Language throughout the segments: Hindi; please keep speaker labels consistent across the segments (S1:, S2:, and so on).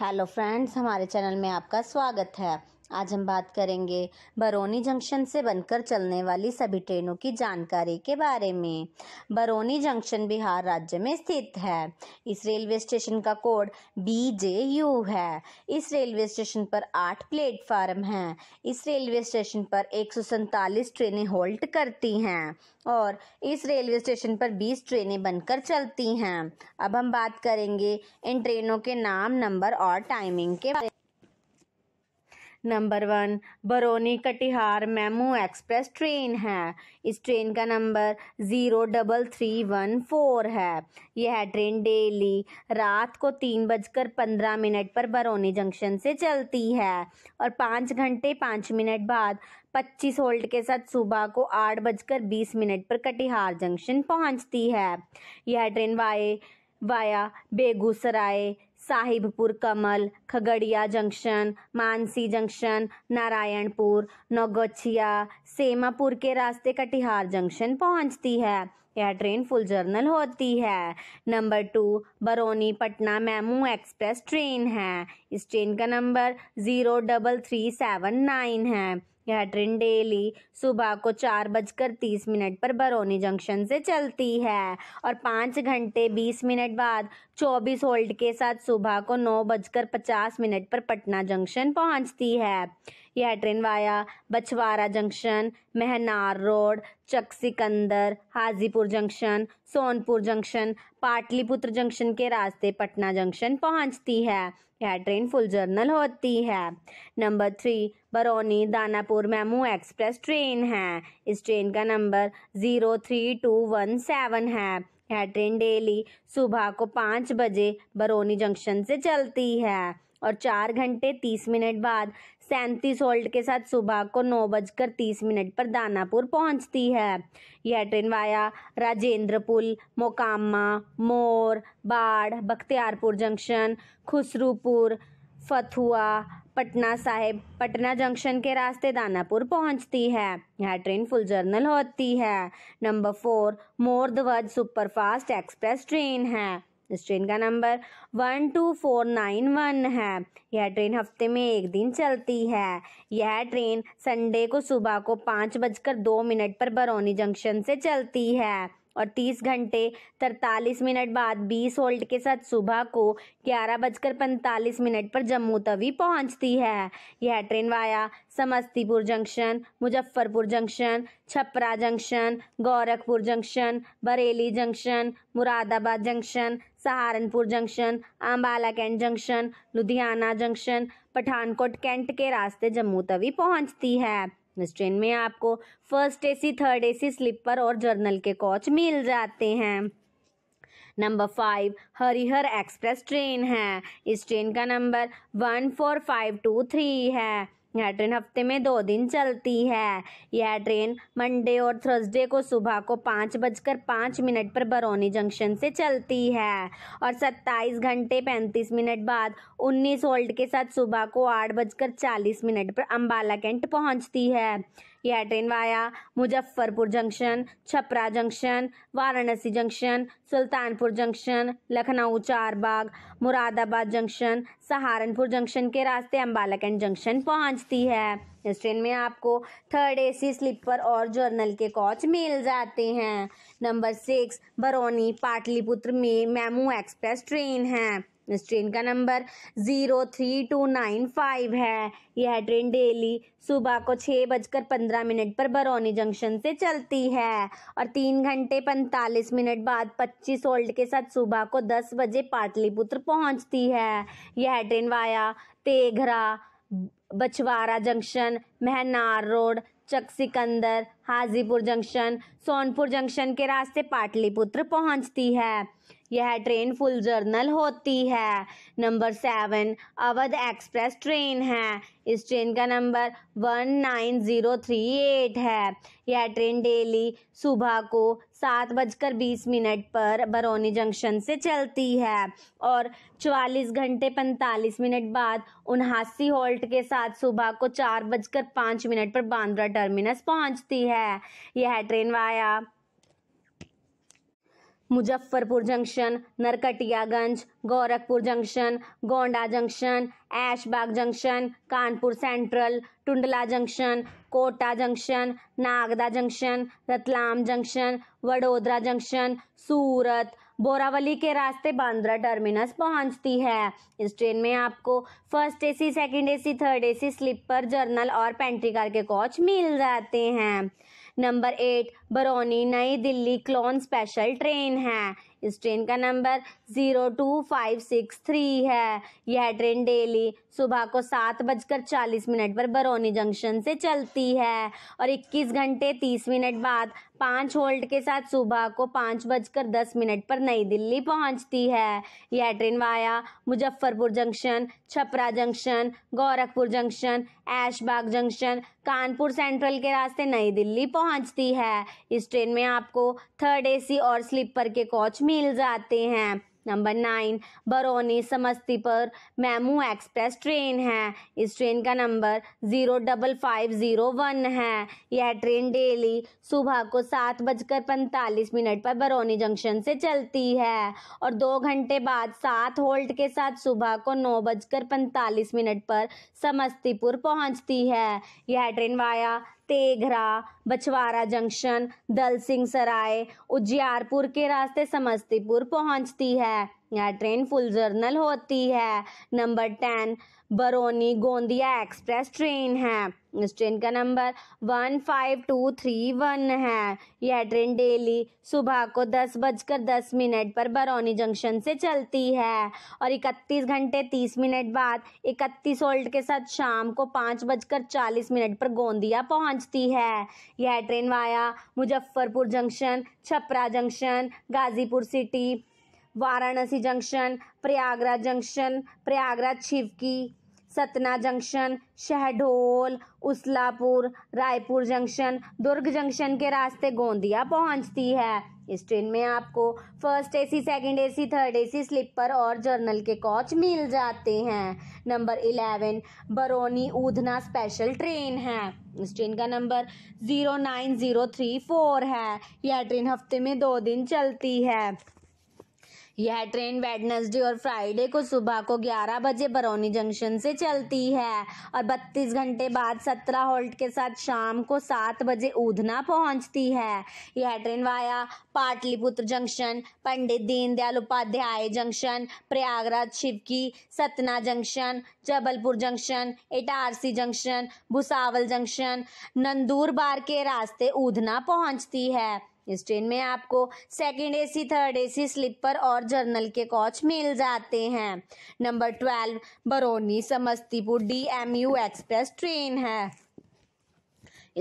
S1: हेलो फ्रेंड्स हमारे चैनल में आपका स्वागत है आज हम बात करेंगे बरौनी जंक्शन से बनकर चलने वाली सभी ट्रेनों की जानकारी के बारे में बरौनी जंक्शन बिहार राज्य में स्थित है इस रेलवे स्टेशन का कोड बी जे यू है इस रेलवे स्टेशन पर आठ प्लेटफार्म हैं इस रेलवे स्टेशन पर एक सौ ट्रेनें होल्ट करती हैं और इस रेलवे स्टेशन पर बीस ट्रेनें बनकर चलती हैं अब हम बात करेंगे इन ट्रेनों के नाम नंबर और टाइमिंग के बारे number one Barauni Katihar MEMU express train है इस ट्रेन का number zero double three one four है यह ट्रेन डेली रात को तीन बजकर पंद्रह मिनट पर बरौनी जंक्शन से चलती है और पाँच घंटे पाँच मिनट बाद पच्चीस होल्ट के साथ सुबह को आठ बजकर बीस मिनट पर कटिहार जंक्शन पहुंचती है यह ट्रेन वाए via Begusarai Sahibpur Kamal Khagaria junction Mansi junction Narayanpur Naugachia Semapur के रास्ते कटिहार जंक्शन पहुंचती है यह ट्रेन फुल जर्नल होती है number two Barauni Patna MEMU express train है इस ट्रेन का number zero double three seven nine है यह ट्रेन डेली सुबह को चार बजकर तीस मिनट पर बरौनी जंक्शन से चलती है और पाँच घंटे बीस मिनट बाद चौबीस होल्ड के साथ सुबह को नौ बजकर पचास मिनट पर पटना जंक्शन पहुंचती है यह train via Bachhwara junction Mahnar road Chak Sikandar Hajipur junction Sonpur junction Patliputra junction के रास्ते पटना जंक्शन पहुंचती है यह ट्रेन फुल जर्नल होती है number three Barauni Danapur MEMU express train है इस ट्रेन का number zero three two one seven है यह ट्रेन डेली सुबह को पाँच बजे बरौनी जंक्शन से चलती है और चार घंटे तीस मिनट बाद सैंतीस होल्ट के साथ सुबह को नौ बजकर तीस मिनट पर दानापुर पहुंचती है यह train via Rajendra Pul Mokama Mor Barh Bakhtiyarpur junction Khusrupur Fatuha Patna Sahib Patna junction के रास्ते दानापुर पहुंचती है यह ट्रेन फुल जर्नल होती है नंबर फोर मोर ध्वज सुपरफास्ट एक्सप्रेस ट्रेन है इस ट्रेन का number one two four nine one है यह ट्रेन हफ्ते में एक दिन चलती है यह ट्रेन संडे को सुबह को पाँच बजकर दो मिनट पर बरौनी जंक्शन से चलती है और 30 घंटे तरतालीस मिनट बाद 20 होल्ट के साथ सुबह को ग्यारह बजकर पैंतालीस मिनट पर जम्मू तवी पहुंचती है यह train via Samastipur junction Muzaffarpur junction Chhapra junction Gorakhpur junction Bareilly junction Moradabad junction Saharanpur junction Ambala cantt junction Ludhiana junction Pathankot cantt के रास्ते जम्मू तवी पहुंचती है इस ट्रेन में आपको first AC third AC sleeper और जर्नल के कोच मिल जाते हैं number five Harihar express train है इस ट्रेन का number one four five two three है यह ट्रेन हफ्ते में दो दिन चलती है यह ट्रेन मंडे और थर्सडे को सुबह को पाँच बजकर पाँच मिनट पर बरौनी जंक्शन से चलती है और सत्ताईस घंटे पैंतीस मिनट बाद उन्नीस होल्ड के साथ सुबह को आठ बजकर चालीस मिनट पर अम्बाला कैंट पहुँचती है यह train via Muzaffarpur junction Chhapra junction Varanasi junction Sultanpur junction Lucknow Charbagh Moradabad junction Saharanpur junction के रास्ते अम्बाला कैंट जंक्शन पहुंचती है इस ट्रेन में आपको थर्ड एसी स्लीपर और जर्नल के कोच मिल जाते हैं नंबर सिक्स बरौनी पाटलिपुत्र में मेमू एक्सप्रेस ट्रेन है इस ट्रेन का number zero three two nine five है यह ट्रेन डेली सुबह को छः बजकर पंद्रह मिनट पर बरौनी जंक्शन से चलती है और तीन घंटे पैंतालीस मिनट बाद पच्चीस ओल्ड के साथ सुबह को दस बजे पाटलिपुत्र पहुंचती है यह train via Teghra Bachhwara junction Mahnar road Chak Sikandar Hajipur junction Sonpur junction के रास्ते पाटलिपुत्र पहुंचती है यह ट्रेन फुल जर्नल होती है number seven Awadh express train है इस ट्रेन का number one nine zero three eight है यह ट्रेन डेली सुबह को सात बजकर बीस मिनट पर बरौनी जंक्शन से चलती है और चवालीस घंटे पैंतालीस मिनट बाद उनहासी होल्ट के साथ सुबह को चार बजकर पाँच मिनट पर बांद्रा टर्मिनस पहुंचती है यह train via Muzaffarpur junction Narkatiaganj Gorakhpur junction Gonda junction Aishbagh junction Kanpur central Tundla junction Kota junction Nagda junction Ratlam junction Vadodara junction Surat Borivali के रास्ते बांद्रा टर्मिनस पहुंचती है इस ट्रेन में आपको first AC second AC third AC sleeper general और पेंट्री कार के कोच मिल जाते हैं नंबर एट बरौनी नई दिल्ली क्लोन स्पेशल ट्रेन है इस ट्रेन का number zero two five six three है यह ट्रेन डेली सुबह को सात बजकर चालीस मिनट पर बरौनी जंक्शन से चलती है और इक्कीस घंटे तीस मिनट बाद पाँच होल्ट के साथ सुबह को पाँच बजकर दस मिनट पर नई दिल्ली पहुंचती है यह train via Muzaffarpur junction Chhapra junction Gorakhpur junction Aishbagh junction Kanpur central के रास्ते नई दिल्ली पहुंचती है इस ट्रेन में आपको थर्ड एसी और स्लीपर के कोच मिल जाते हैं number nine Barauni Samastipur MEMU express train है इस ट्रेन का number zero double five zero one है यह ट्रेन डेली सुबह को सात बजकर पैंतालीस मिनट पर बरौनी जंक्शन से चलती है और दो घंटे बाद सात होल्ट के साथ सुबह को नौ बजकर पैंतालीस मिनट पर समस्तीपुर पहुंचती है यह train via Teghra Bachhwara junction Singh सराय उजियारपुर के रास्ते समस्तीपुर पहुंचती है यह ट्रेन फुल जर्नल होती है number ten Barauni Gondia express train है इस ट्रेन का number one five two three one है यह ट्रेन डेली सुबह को दस बजकर दस मिनट पर बरौनी जंक्शन से चलती है और इकतीस घंटे तीस मिनट बाद इकतीस ओल्ट के साथ शाम को पाँच बजकर चालीस मिनट पर गोंदिया पहुंचती है यह train via Muzaffarpur junction Chhapra junction Ghazipur city Varanasi junction Prayagraj junction Prayagraj Chheoki Satna junction Shahdol Usalapur Raipur junction Durg junction के रास्ते गोंदिया पहुंचती है इस ट्रेन में आपको first AC, second AC, third AC, sleeper और जर्नल के कोच मिल जाते हैं number eleven Barauni Udhna special train है इस ट्रेन का number zero nine zero three four है यह ट्रेन हफ्ते में दो दिन चलती है यह ट्रेन वेडनेसडे और फ्राइडे को सुबह को 11 बजे बरौनी जंक्शन से चलती है और 32 घंटे बाद 17 होल्ट के साथ शाम को 7 बजे ऊधना पहुंचती है यह train via Patliputra junction Pandit Deendayal Upadhyay junction Prayagraj Shivki Satna junction Jabalpur junction Itarsi junction Bhusawal junction Nandurbar के रास्ते ऊधना पहुंचती है इस ट्रेन में आपको second AC third AC sleeper और जर्नल के कोच मिल जाते हैं number twelve Barauni Samastipur D M U express train है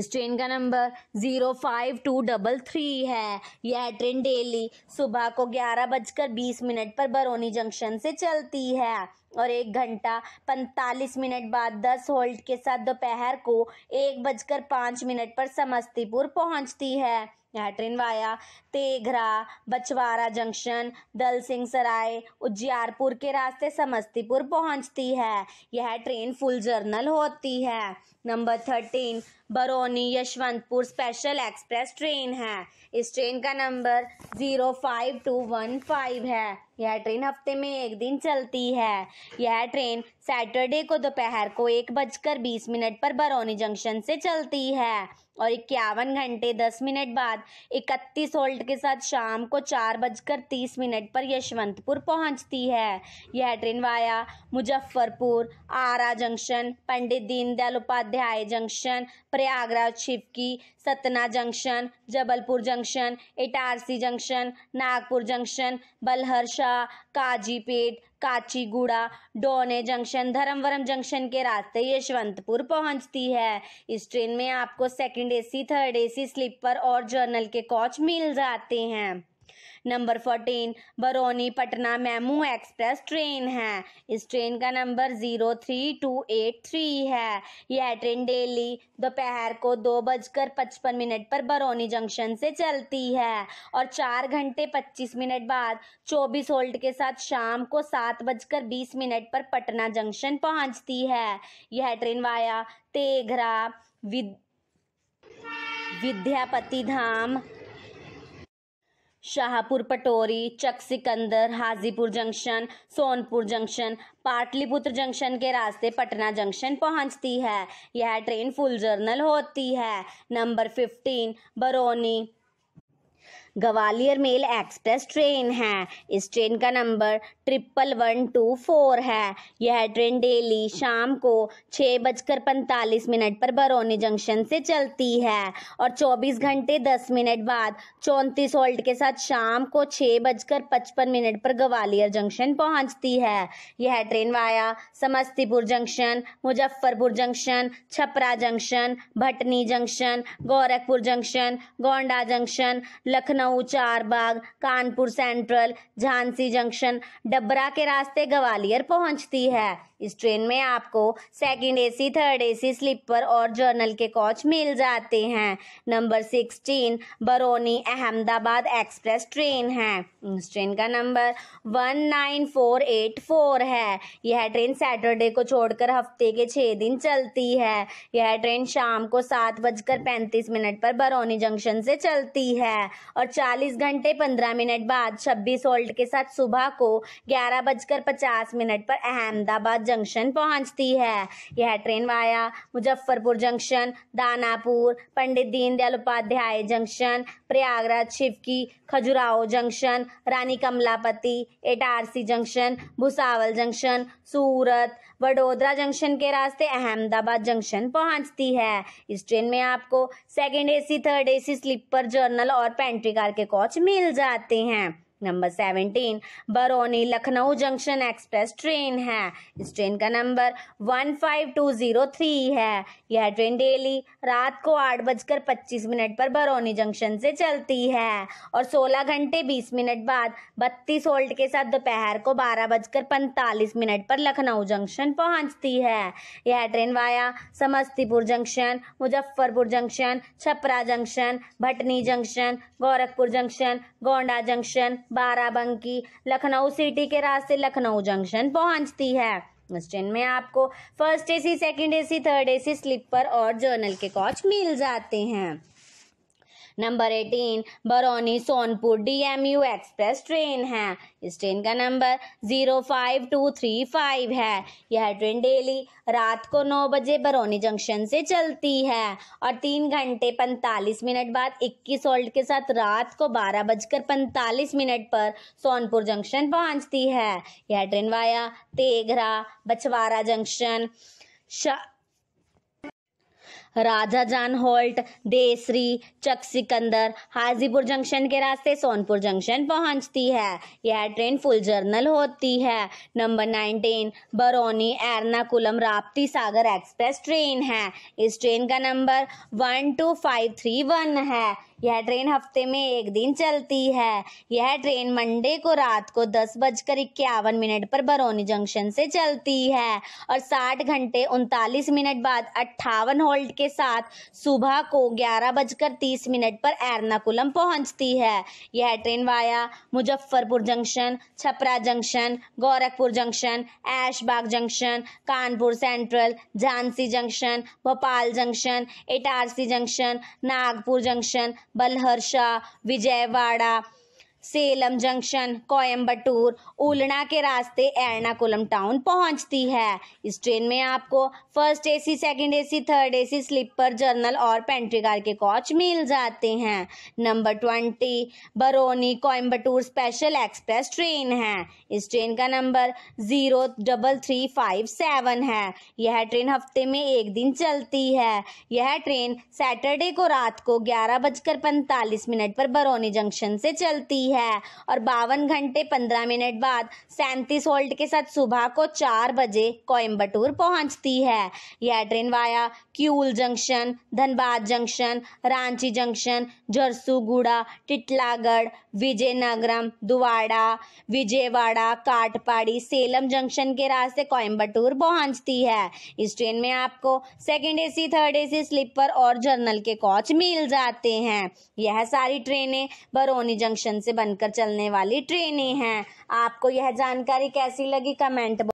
S1: इस ट्रेन का number zero five two double three है यह ट्रेन डेली सुबह को ग्यारह बजकर बीस मिनट पर बरौनी जंक्शन से चलती है और एक घंटा पैंतालीस मिनट बाद दस होल्ट के साथ दोपहर को एक बजकर पाँच मिनट पर समस्तीपुर पहुंचती है यह train via Teghra Bachhwara junction Singh सराय उजियारपुर के रास्ते समस्तीपुर पहुंचती है यह ट्रेन फुल जर्नल होती है number thirteen Barauni Yesvantpur special express train है इस ट्रेन का number zero five two one five है यह ट्रेन हफ्ते में एक दिन चलती है यह ट्रेन सैटरडे को दोपहर को एक बजकर बीस मिनट पर बरौनी जंक्शन से चलती है और इक्यावन घंटे दस मिनट बाद इकतीस होल्ट के साथ शाम को चार बजकर तीस मिनट पर यशवंतपुर पहुंचती है यह train via Muzaffarpur Ara junction Pandit Deendayal Upadhyay junction Prayagraj Chhipki Satna junction Jabalpur junction Itarsi junction Nagpur junction Shah Kazipet Kacheguda Dhone junction Dharmavaram junction के रास्ते यशवंतपुर पहुंचती है इस ट्रेन में आपको second AC third AC sleeper और जर्नल के कोच मिल जाते हैं number fourteen Barauni Patna MEMU express train है इस ट्रेन का number zero three two eight three है यह ट्रेन डेली दोपहर को दो बजकर पचपन मिनट पर बरौनी जंक्शन से चलती है और चार घंटे पच्चीस मिनट बाद चौबीस होल्ट के साथ शाम को सात बजकर बीस मिनट पर पटना जंक्शन पहुंचती है यह ट्रेन वाया तेघरा विद Vidyapati Dham Shahpur Patori Chak Sikandar Hajipur junction Sonpur junction Patliputra junction के रास्ते पटना जंक्शन पहुंचती है यह ट्रेन फुल जर्नल होती है number fifteen Barauni Gwalior mail express train है इस ट्रेन का number triple one two four है यह ट्रेन डेली शाम को छः बजकर पैंतालीस मिनट पर बरौनी जंक्शन से चलती है और चौबीस घंटे दस मिनट बाद चौंतीस होल्ट के साथ शाम को छः बजकर पचपन मिनट पर ग्वालियर जंक्शन पहुंचती है यह train via Samastipur junction Muzaffarpur junction Chhapra junction Bhatni junction Gorakhpur junction Gonda junction Lucknow Lucknow Charbagh Kanpur central Jhansi junction Dabra के रास्ते ग्वालियर पहुंचती है इस ट्रेन में आपको second AC third AC sleeper और जर्नल के कोच मिल जाते हैं number sixteen Barauni Ahmedabad express train है इस ट्रेन का number one nine four eight four है यह ट्रेन सैटरडे को छोड़कर हफ्ते के छः दिन चलती है यह ट्रेन शाम को सात बजकर पैंतीस मिनट पर बरौनी जंक्शन से चलती है और चालीस घंटे पंद्रह मिनट बाद छब्बीस होल्ट के साथ सुबह को ग्यारह बजकर पचास मिनट पर अहमदाबाद जंक्शन पहुंचती है यह train via Muzaffarpur junction Danapur Pandit Deendayal Upadhyay junction Prayagraj Shivki Khajuraho junction Rani Kamlapati Itarsi junction Bhusawal junction Surat Vadodara junction के रास्ते अहमदाबाद जंक्शन पहुंचती है इस ट्रेन में आपको second AC third AC sleeper general और पेंट्री कार के कोच मिल जाते हैं number seventeen Barauni Lucknow junction express train है इस ट्रेन का number one five two zero three है यह ट्रेन डेली रात को आठ बजकर पच्चीस मिनट पर बरौनी जंक्शन से चलती है और सोलह घंटे बीस मिनट बाद बत्तीस होल्ट के साथ दोपहर को बारह बजकर पैंतालीस मिनट पर लखनऊ जंक्शन पहुंचती है यह train via Samastipur junction Muzaffarpur junction Chhapra junction Bhatni junction Gorakhpur junction Gonda junction Barabanki Lucknow city के रास्ते लखनऊ जंक्शन पहुंचती है इस ट्रेन में आपको first AC second AC third AC sleeper और जर्नल के कोच मिल जाते हैं number eighteen Barauni Sonpur DMU express train है इस ट्रेन का number zero five two three five है यह ट्रेन डेली रात को नौ बजे बरौनी जंक्शन से चलती है और तीन घंटे पैंतालीस मिनट बाद इक्कीस ओल्ट के साथ रात को बारह बजकर पैंतालीस मिनट पर सोनपुर जंक्शन पहुंचती है यह train via Teghra Bachhwara junction शा... राजा जान होल्ट देसरी चक सिकंदर हाजीपुर जंक्शन के रास्ते सोनपुर जंक्शन पहुंचती है यह ट्रेन फुल जर्नल होती है number nineteen Barauni Ernakulam Rapti Sagar express train है इस ट्रेन का number one two five three one है यह ट्रेन हफ्ते में एक दिन चलती है यह ट्रेन मंडे को रात को दस बजकर इक्यावन मिनट पर बरौनी जंक्शन से चलती है और साठ घंटे उनतालीस मिनट बाद अट्ठावन होल्ड के साथ सुबह को ग्यारह बजकर तीस मिनट पर एर्नाकुलम पहुंचती है यह train via Muzaffarpur junction Chhapra junction Gorakhpur junction Aishbagh junction Kanpur central Jhansi junction Bhopal junction Itarsi junction Nagpur junction Balharshah Vijayawada Salem junction Coimbatore उलना के रास्ते एर्नाकुलम टाउन पहुंचती है इस ट्रेन में आपको first AC second AC third AC sleeper general और पेंट्रीकार के कोच मिल जाते हैं number twenty Barauni Coimbatore special express train है इस ट्रेन का number zero double three five seven है यह ट्रेन हफ्ते में एक दिन चलती है यह ट्रेन सैटरडे को रात को ग्यारह बजकर पैंतालीस मिनट पर बरौनी जंक्शन से चलती है है और बावन घंटे पंद्रह मिनट बाद सैंतीस होल्ट के साथ सुबह को चार बजे कोयम्बटूर पहुंचती है यह train via Kiul junction Dhanbad junction Ranchi junction Jharsuguda Titlagarh Vizianagaram Duvvada Vijayawada Katpadi Salem junction के रास्ते कोयम्बटूर पहुंचती है इस ट्रेन में आपको second AC third A sleeper और जर्नल के कोच मिल जाते हैं यह सारी ट्रेनें बरौनी जंक्शन से बनकर चलने वाली ट्रेनें हैं आपको यह जानकारी कैसी लगी कमेंट